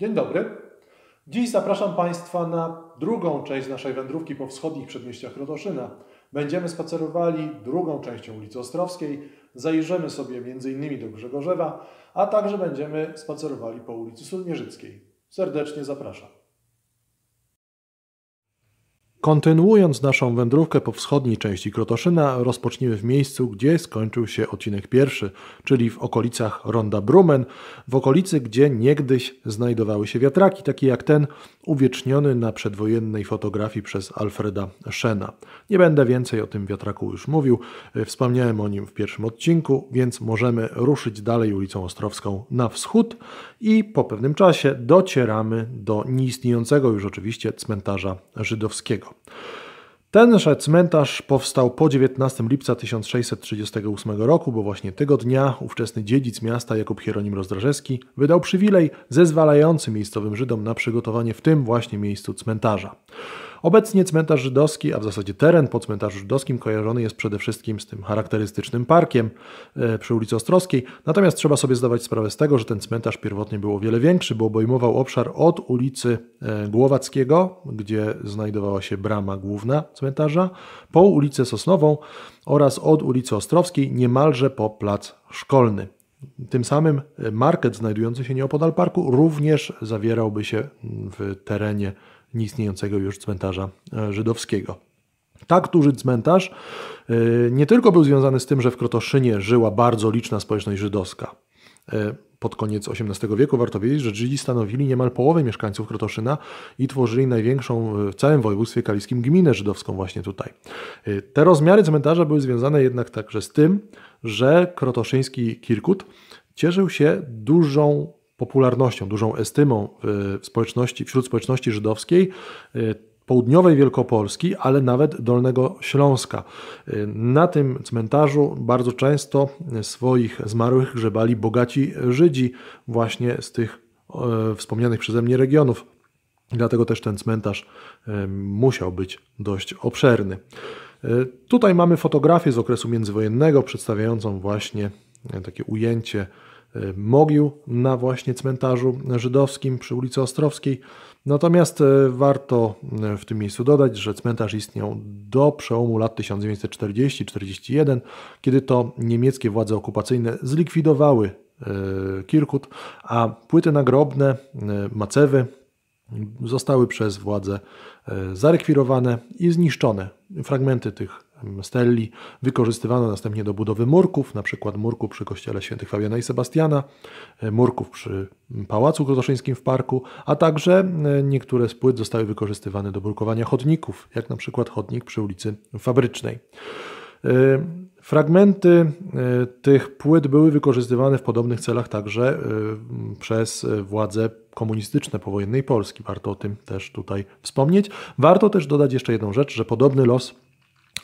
Dzień dobry. Dziś zapraszam Państwa na drugą część naszej wędrówki po wschodnich przedmieściach Rodoszyna. Będziemy spacerowali drugą częścią ulicy Ostrowskiej, zajrzymy sobie m.in. do Grzegorzewa, a także będziemy spacerowali po ulicy Sulmierzyckiej. Serdecznie zapraszam. Kontynuując naszą wędrówkę po wschodniej części Krotoszyna, rozpoczniemy w miejscu, gdzie skończył się odcinek pierwszy, czyli w okolicach Ronda Brumen, w okolicy, gdzie niegdyś znajdowały się wiatraki, takie jak ten uwieczniony na przedwojennej fotografii przez Alfreda Schena. Nie będę więcej o tym wiatraku już mówił, e, wspomniałem o nim w pierwszym odcinku, więc możemy ruszyć dalej ulicą Ostrowską na wschód i po pewnym czasie docieramy do nieistniejącego już oczywiście cmentarza żydowskiego. Tenże cmentarz powstał po 19 lipca 1638 roku, bo właśnie tego dnia ówczesny dziedzic miasta Jakub Hieronim Rozdrażewski wydał przywilej zezwalający miejscowym Żydom na przygotowanie w tym właśnie miejscu cmentarza. Obecnie cmentarz żydowski, a w zasadzie teren po cmentarzu żydowskim kojarzony jest przede wszystkim z tym charakterystycznym parkiem e, przy ulicy Ostrowskiej. Natomiast trzeba sobie zdawać sprawę z tego, że ten cmentarz pierwotnie był o wiele większy, bo obejmował obszar od ulicy e, Głowackiego, gdzie znajdowała się brama główna cmentarza, po ulicę Sosnową oraz od ulicy Ostrowskiej niemalże po plac szkolny. Tym samym e, market znajdujący się nieopodal parku również zawierałby się w terenie nieistniejącego już cmentarza e, żydowskiego. Tak duży cmentarz e, nie tylko był związany z tym, że w Krotoszynie żyła bardzo liczna społeczność żydowska. E, pod koniec XVIII wieku warto wiedzieć, że Żydzi stanowili niemal połowę mieszkańców Krotoszyna i tworzyli największą w całym województwie kaliskim gminę żydowską właśnie tutaj. Te rozmiary cmentarza były związane jednak także z tym, że krotoszyński Kirkut cieszył się dużą popularnością, dużą estymą e, w społeczności, wśród społeczności żydowskiej e, południowej Wielkopolski, ale nawet Dolnego Śląska. E, na tym cmentarzu bardzo często swoich zmarłych grzebali bogaci Żydzi właśnie z tych wspomnianych przeze mnie regionów. Dlatego też ten cmentarz musiał być dość obszerny. Tutaj mamy fotografię z okresu międzywojennego przedstawiającą właśnie takie ujęcie Y, mogił na właśnie cmentarzu żydowskim przy ulicy Ostrowskiej. Natomiast y, warto y, w tym miejscu dodać, że cmentarz istniał do przełomu lat 1940-41, kiedy to niemieckie władze okupacyjne zlikwidowały Kirkut, a płyty nagrobne, macewy zostały przez władze zarekwirowane i zniszczone. Fragmenty tych Stelli wykorzystywano następnie do budowy murków, na przykład murku przy kościele świętych Fabiana i Sebastiana, e, murków przy Pałacu Grotoszyńskim w parku, a także e, niektóre z płyt zostały wykorzystywane do brukowania chodników, jak na przykład chodnik przy ulicy Fabrycznej. E, fragmenty tych płyt były wykorzystywane w podobnych celach także przez władze komunistyczne powojennej Polski. Warto o tym też tutaj wspomnieć. Warto też dodać jeszcze jedną rzecz, że podobny los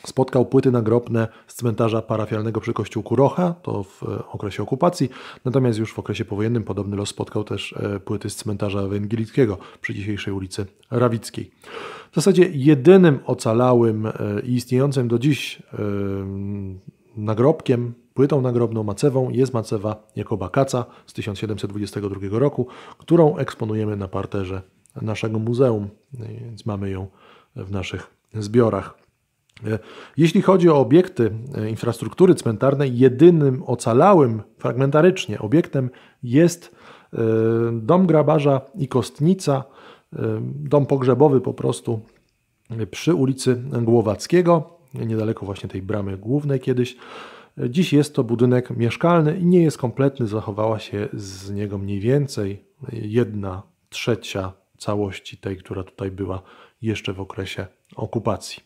spotkał płyty nagrobne z cmentarza parafialnego przy kościółku Rocha, to w e, okresie okupacji, natomiast już w okresie powojennym podobny los spotkał też e, płyty z cmentarza Węgielickiego przy dzisiejszej ulicy Rawickiej. W zasadzie jedynym ocalałym e, i istniejącym do dziś nagrobkiem Płytą nagrobną macewą jest macewa Jakoba Kaca z 1722 roku, którą eksponujemy na parterze naszego muzeum, no więc mamy ją w naszych zbiorach. E, jeśli chodzi o obiekty e, infrastruktury cmentarnej, jedynym ocalałym fragmentarycznie obiektem jest e, dom grabarza i kostnica, dom pogrzebowy po prostu przy ulicy Głowackiego, niedaleko właśnie tej bramy głównej kiedyś. Dziś jest to budynek mieszkalny i nie jest kompletny, zachowała się z niego mniej więcej jedna trzecia całości tej, która tutaj była jeszcze w okresie okupacji.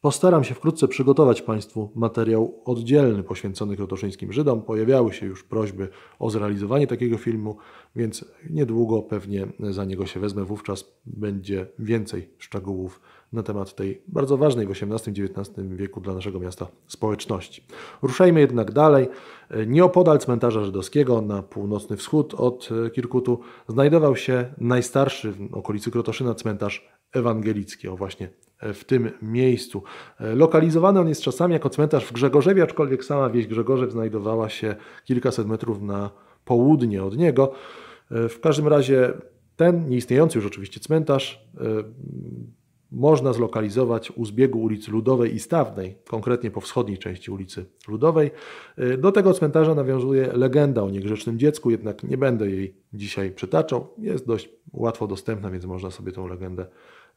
Postaram się wkrótce przygotować Państwu materiał oddzielny poświęcony krotoszyńskim Żydom. Pojawiały się już prośby o zrealizowanie takiego filmu, więc niedługo pewnie za niego się wezmę. Wówczas będzie więcej szczegółów na temat tej bardzo ważnej w XVIII-XIX wieku dla naszego miasta społeczności. Ruszajmy jednak dalej. Nieopodal cmentarza żydowskiego na północny wschód od Kirkutu znajdował się najstarszy w okolicy Krotoszyna cmentarz ewangelicki, o właśnie w tym miejscu. Lokalizowany on jest czasami jako cmentarz w Grzegorzewie, aczkolwiek sama wieś Grzegorzew znajdowała się kilkaset metrów na południe od niego. W każdym razie ten nieistniejący już oczywiście cmentarz e, można zlokalizować u zbiegu ulicy Ludowej i Stawnej, konkretnie po wschodniej części ulicy Ludowej. E, do tego cmentarza nawiązuje legenda o niegrzecznym dziecku, jednak nie będę jej dzisiaj przytaczał. Jest dość łatwo dostępna, więc można sobie tą legendę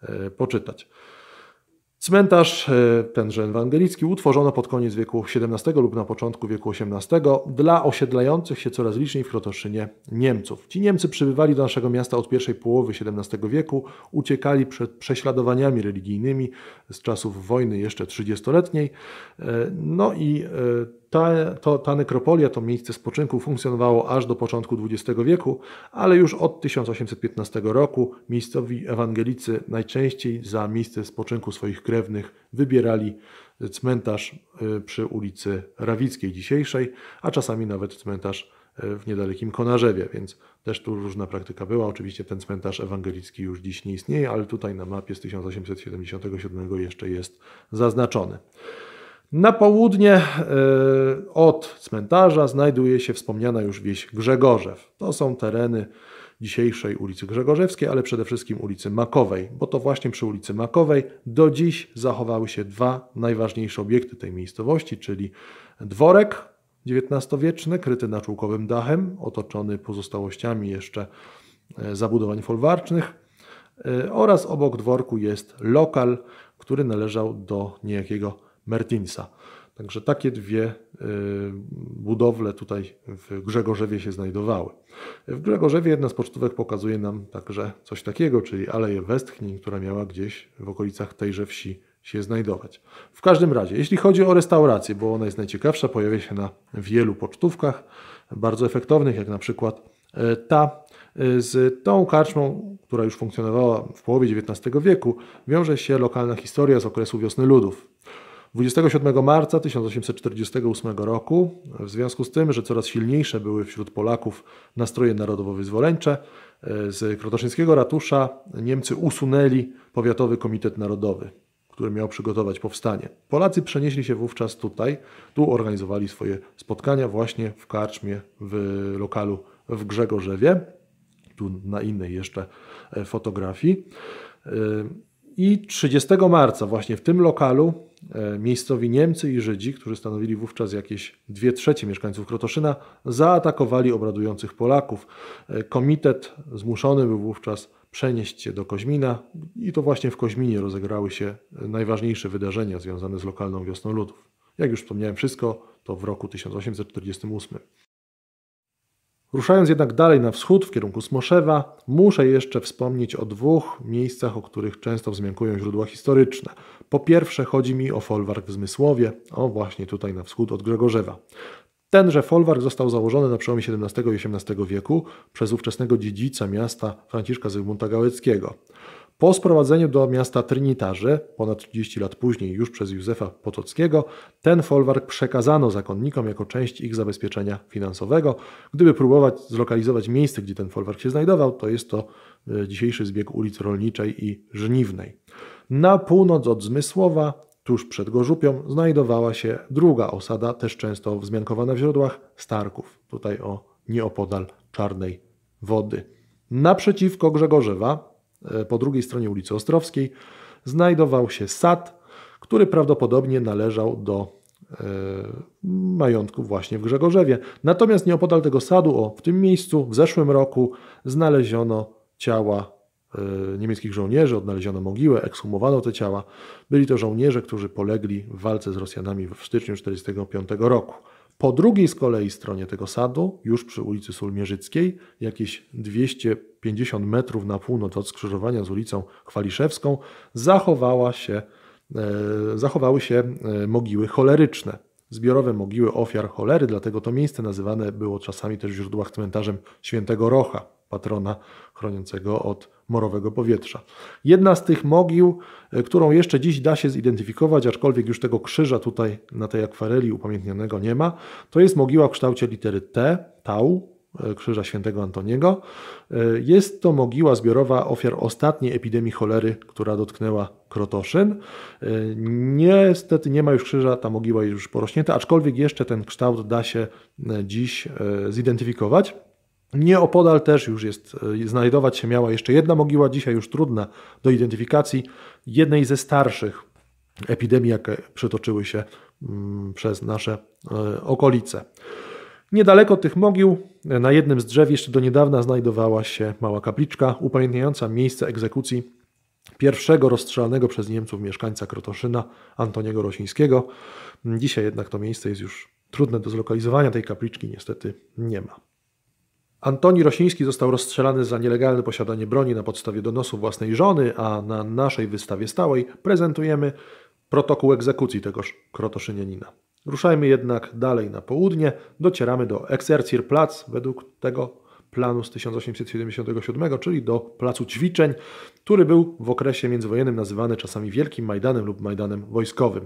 e, poczytać. Cmentarz, e, tenże ewangelicki, utworzono pod koniec wieku XVII lub na początku wieku XVIII dla osiedlających się coraz liczniej w Krotoszynie Niemców. Ci Niemcy przybywali do naszego miasta od pierwszej połowy XVII wieku, uciekali przed prześladowaniami religijnymi z czasów wojny jeszcze trzydziestoletniej, e, no i e, ta, to, ta nekropolia, to miejsce spoczynku funkcjonowało aż do początku XX wieku, ale już od 1815 roku miejscowi ewangelicy najczęściej za miejsce spoczynku swoich krewnych wybierali cmentarz y, przy ulicy Rawickiej dzisiejszej, a czasami nawet cmentarz y, w niedalekim Konarzewie, więc też tu różna praktyka była. Oczywiście ten cmentarz ewangelicki już dziś nie istnieje, ale tutaj na mapie z 1877 jeszcze jest zaznaczony. Na południe e, od cmentarza znajduje się wspomniana już wieś Grzegorzew. To są tereny dzisiejszej ulicy Grzegorzewskiej, ale przede wszystkim ulicy Makowej, bo to właśnie przy ulicy Makowej do dziś zachowały się dwa najważniejsze obiekty tej miejscowości, czyli dworek XIX-wieczny, kryty naczółkowym dachem, otoczony pozostałościami jeszcze e, zabudowań folwarcznych e, oraz obok dworku jest lokal, który należał do niejakiego Mertinsa. Także takie dwie y, budowle tutaj w Grzegorzewie się znajdowały. W Grzegorzewie jedna z pocztówek pokazuje nam także coś takiego, czyli Aleję westchnień, która miała gdzieś w okolicach tejże wsi się znajdować. W każdym razie, jeśli chodzi o restaurację, bo ona jest najciekawsza, pojawia się na wielu pocztówkach, bardzo efektownych, jak na przykład e, ta e, z tą karczmą, która już funkcjonowała w połowie XIX wieku, wiąże się lokalna historia z okresu wiosny ludów. 27 marca 1848 roku, w związku z tym, że coraz silniejsze były wśród Polaków nastroje narodowo-wyzwoleńcze, e, z krotoszyńskiego ratusza Niemcy usunęli Powiatowy Komitet Narodowy, który miał przygotować powstanie. Polacy przenieśli się wówczas tutaj, tu organizowali swoje spotkania właśnie w karczmie w lokalu w Grzegorzewie, tu na innej jeszcze e, fotografii. E, I 30 marca właśnie w tym lokalu E, miejscowi Niemcy i Żydzi, którzy stanowili wówczas jakieś dwie trzecie mieszkańców Krotoszyna, zaatakowali obradujących Polaków. E, komitet zmuszony był wówczas przenieść się do Koźmina i to właśnie w Koźminie rozegrały się e, najważniejsze wydarzenia związane z lokalną wiosną ludów. Jak już wspomniałem, wszystko to w roku 1848. Ruszając jednak dalej na wschód, w kierunku Smoszewa, muszę jeszcze wspomnieć o dwóch miejscach, o których często wzmiankują źródła historyczne. Po pierwsze chodzi mi o folwark w Zmysłowie, o właśnie tutaj na wschód od Grzegorzewa. Tenże folwark został założony na przełomie XVII i XVIII wieku przez ówczesnego dziedzica miasta Franciszka Zygmunta Gałeckiego. Po sprowadzeniu do miasta Trinitarzy, ponad 30 lat później już przez Józefa Potockiego, ten folwark przekazano zakonnikom jako część ich zabezpieczenia finansowego. Gdyby próbować zlokalizować miejsce, gdzie ten folwark się znajdował, to jest to e, dzisiejszy zbieg ulic Rolniczej i Żniwnej. Na północ od Zmysłowa, tuż przed Gorzupią, znajdowała się druga osada, też często wzmiankowana w źródłach, Starków. Tutaj o nieopodal Czarnej Wody. Naprzeciwko Grzegorzewa, E, po drugiej stronie ulicy Ostrowskiej znajdował się sad, który prawdopodobnie należał do e, majątku właśnie w Grzegorzewie. Natomiast nieopodal tego sadu, o, w tym miejscu w zeszłym roku znaleziono ciała e, niemieckich żołnierzy, odnaleziono mogiłę, ekshumowano te ciała. Byli to żołnierze, którzy polegli w walce z Rosjanami w styczniu 1945 roku. Po drugiej z kolei stronie tego sadu, już przy ulicy Sulmierzyckiej, jakieś 250 metrów na północ od skrzyżowania z ulicą Chwaliszewską, zachowała się, e, zachowały się e, mogiły choleryczne. Zbiorowe mogiły ofiar cholery, dlatego to miejsce nazywane było czasami też w źródłach cmentarzem Świętego Rocha, patrona chroniącego od morowego powietrza. Jedna z tych mogił którą jeszcze dziś da się zidentyfikować, aczkolwiek już tego krzyża tutaj na tej akwareli upamiętnionego nie ma. To jest mogiła w kształcie litery T, Tau, e, Krzyża Świętego Antoniego. E, jest to mogiła zbiorowa ofiar ostatniej epidemii cholery, która dotknęła Krotoszyn. E, niestety nie ma już krzyża, ta mogiła jest już porośnięta, aczkolwiek jeszcze ten kształt da się dziś zidentyfikować. Nieopodal też już jest, e, znajdować się miała jeszcze jedna mogiła, dzisiaj już trudna do identyfikacji, jednej ze starszych epidemii, jakie przetoczyły się mm, przez nasze e, okolice. Niedaleko tych mogił, e, na jednym z drzew, jeszcze do niedawna znajdowała się mała kapliczka upamiętniająca miejsce egzekucji pierwszego rozstrzelanego przez Niemców mieszkańca Krotoszyna, Antoniego Rosińskiego. Dzisiaj jednak to miejsce jest już trudne do zlokalizowania, tej kapliczki niestety nie ma. Antoni Rosiński został rozstrzelany za nielegalne posiadanie broni na podstawie donosu własnej żony, a na naszej wystawie stałej prezentujemy protokół egzekucji tegoż krotoszynianina. Ruszajmy jednak dalej na południe, docieramy do Exercir Plac według tego planu z 1877, czyli do placu ćwiczeń, który był w okresie międzywojennym nazywany czasami Wielkim Majdanem lub Majdanem Wojskowym.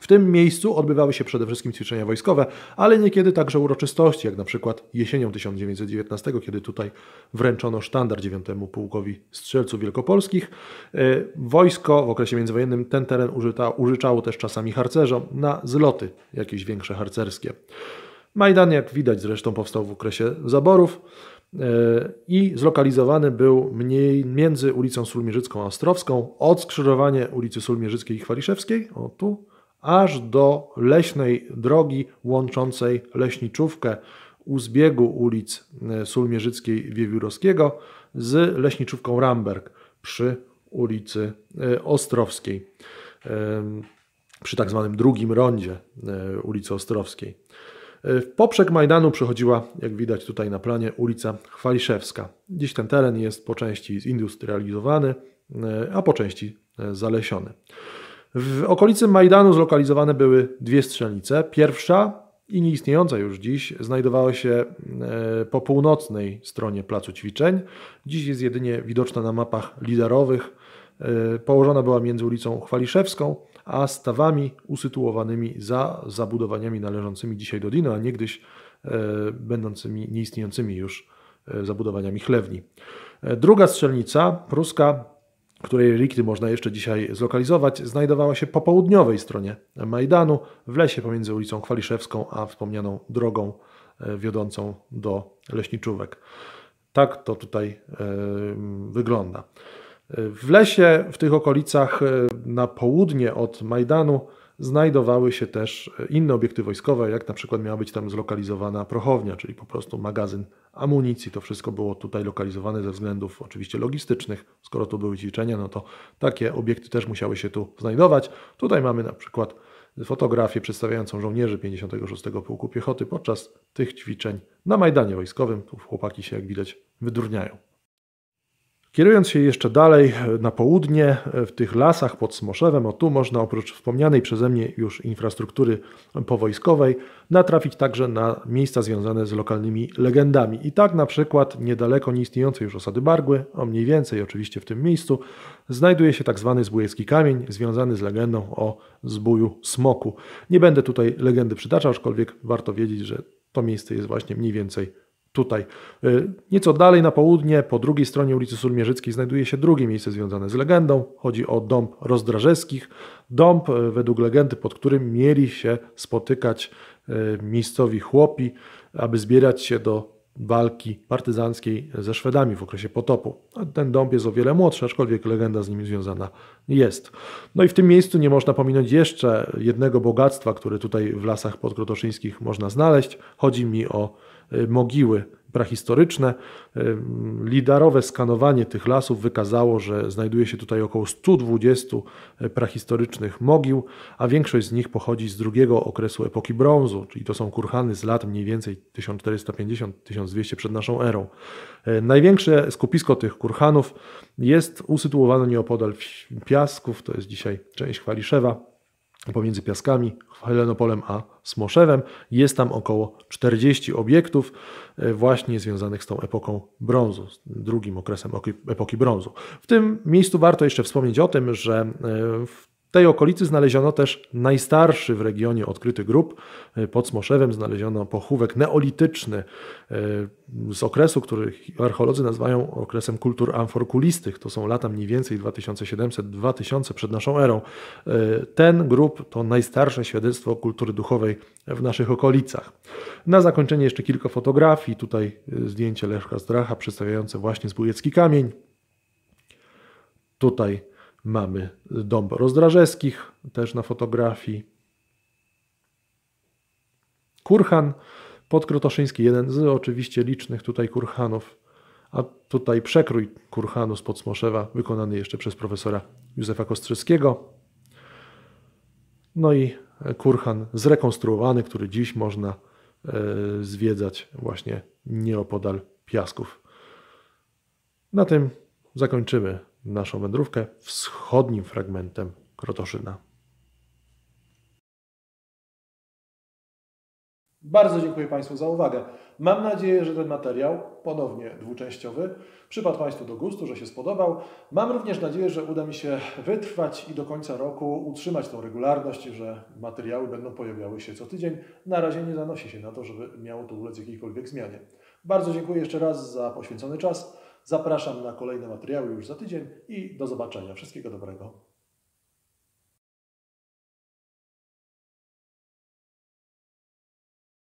W tym miejscu odbywały się przede wszystkim ćwiczenia wojskowe, ale niekiedy także uroczystości, jak na przykład jesienią 1919, kiedy tutaj wręczono sztandar 9 Pułkowi Strzelców Wielkopolskich. E, wojsko w okresie międzywojennym ten teren użyta, użyczało też czasami harcerzom na zloty jakieś większe harcerskie. Majdan, jak widać zresztą, powstał w okresie zaborów e, i zlokalizowany był mniej między ulicą Sulmierzycką a Ostrowską, odskrzyżowanie ulicy Sulmierzyckiej i Chwaliszewskiej, o tu, aż do leśnej drogi łączącej Leśniczówkę u zbiegu ulic e, Sulmierzyckiej Wiewiórowskiego z Leśniczówką Ramberg przy ulicy e, Ostrowskiej, przy tak zwanym drugim rondzie e, ulicy Ostrowskiej. W poprzek Majdanu przechodziła, jak widać tutaj na planie, ulica Chwaliszewska. Dziś ten teren jest po części zindustrializowany, a po części zalesiony. W okolicy Majdanu zlokalizowane były dwie strzelnice. Pierwsza i nieistniejąca już dziś znajdowała się e, po północnej stronie placu ćwiczeń. Dziś jest jedynie widoczna na mapach liderowych. E, położona była między ulicą Chwaliszewską a stawami usytuowanymi za zabudowaniami należącymi dzisiaj do Dino, a niegdyś e, będącymi nieistniejącymi już zabudowaniami chlewni. Druga strzelnica pruska której relikty można jeszcze dzisiaj zlokalizować, znajdowała się po południowej stronie Majdanu, w lesie pomiędzy ulicą Kwaliszewską a wspomnianą drogą e, wiodącą do leśniczówek. Tak to tutaj e, wygląda. W lesie, w tych okolicach e, na południe od Majdanu znajdowały się też e, inne obiekty wojskowe, jak na przykład miała być tam zlokalizowana prochownia, czyli po prostu magazyn amunicji. To wszystko było tutaj lokalizowane ze względów oczywiście logistycznych. Skoro tu były ćwiczenia, no to takie obiekty też musiały się tu znajdować. Tutaj mamy na przykład fotografię przedstawiającą żołnierzy 56. Pułku Piechoty podczas tych ćwiczeń na Majdanie Wojskowym. Tu chłopaki się, jak widać, wydurniają. Kierując się jeszcze dalej e, na południe, e, w tych lasach pod Smoszewem, o tu można oprócz wspomnianej przeze mnie już infrastruktury powojskowej, natrafić także na miejsca związane z lokalnymi legendami. I tak na przykład niedaleko nieistniejącej już osady Bargły, o mniej więcej oczywiście w tym miejscu, znajduje się tak zwany zbójecki kamień związany z legendą o zbóju smoku. Nie będę tutaj legendy przytaczał, aczkolwiek warto wiedzieć, że to miejsce jest właśnie mniej więcej tutaj. Y, nieco dalej na południe, po drugiej stronie ulicy Sulmierzyckiej, znajduje się drugie miejsce związane z legendą. Chodzi o dąb Rozdrażewskich. Dąb, y, według legendy, pod którym mieli się spotykać y, miejscowi chłopi, aby zbierać się do walki partyzanckiej ze Szwedami w okresie potopu. Ten dąb jest o wiele młodszy, aczkolwiek legenda z nim związana jest. No i w tym miejscu nie można pominąć jeszcze jednego bogactwa, które tutaj w lasach podkrotoszyńskich można znaleźć. Chodzi mi o mogiły prahistoryczne. E, lidarowe skanowanie tych lasów wykazało, że znajduje się tutaj około 120 e, prahistorycznych mogił, a większość z nich pochodzi z drugiego okresu epoki brązu, czyli to są kurhany z lat mniej więcej 1450-1200 przed naszą erą. E, największe skupisko tych kurhanów jest usytuowane nieopodal Piasków, to jest dzisiaj część Chwaliszewa, pomiędzy Piaskami, Helenopolem a Smoszewem. Jest tam około 40 obiektów e, właśnie związanych z tą epoką brązu, z drugim okresem epoki brązu. W tym miejscu warto jeszcze wspomnieć o tym, że e, w w tej okolicy znaleziono też najstarszy w regionie odkryty grób. Pod Smoszewem znaleziono pochówek neolityczny e, z okresu, który archeolodzy nazywają okresem kultur amforkulistych. To są lata mniej więcej 2700-2000 przed naszą erą. E, ten grób to najstarsze świadectwo kultury duchowej w naszych okolicach. Na zakończenie jeszcze kilka fotografii. Tutaj e, zdjęcie Leszka Zdracha przedstawiające właśnie zbójecki kamień. Tutaj Mamy dom Rozdrażeskich też na fotografii. Kurhan podkrotoszyński, jeden z oczywiście licznych tutaj kurhanów, a tutaj przekrój kurhanu z Podsmoszewa, wykonany jeszcze przez profesora Józefa Kostrzyskiego. No i kurhan zrekonstruowany, który dziś można e, zwiedzać właśnie nieopodal Piasków. Na tym zakończymy naszą wędrówkę wschodnim fragmentem Krotoszyna. Bardzo dziękuję Państwu za uwagę. Mam nadzieję, że ten materiał, ponownie dwuczęściowy, przypadł Państwu do gustu, że się spodobał. Mam również nadzieję, że uda mi się wytrwać i do końca roku utrzymać tą regularność, że materiały będą pojawiały się co tydzień. Na razie nie zanosi się na to, żeby miało to ulec jakiejkolwiek zmianie. Bardzo dziękuję jeszcze raz za poświęcony czas. Zapraszam na kolejne materiały już za tydzień i do zobaczenia. Wszystkiego dobrego.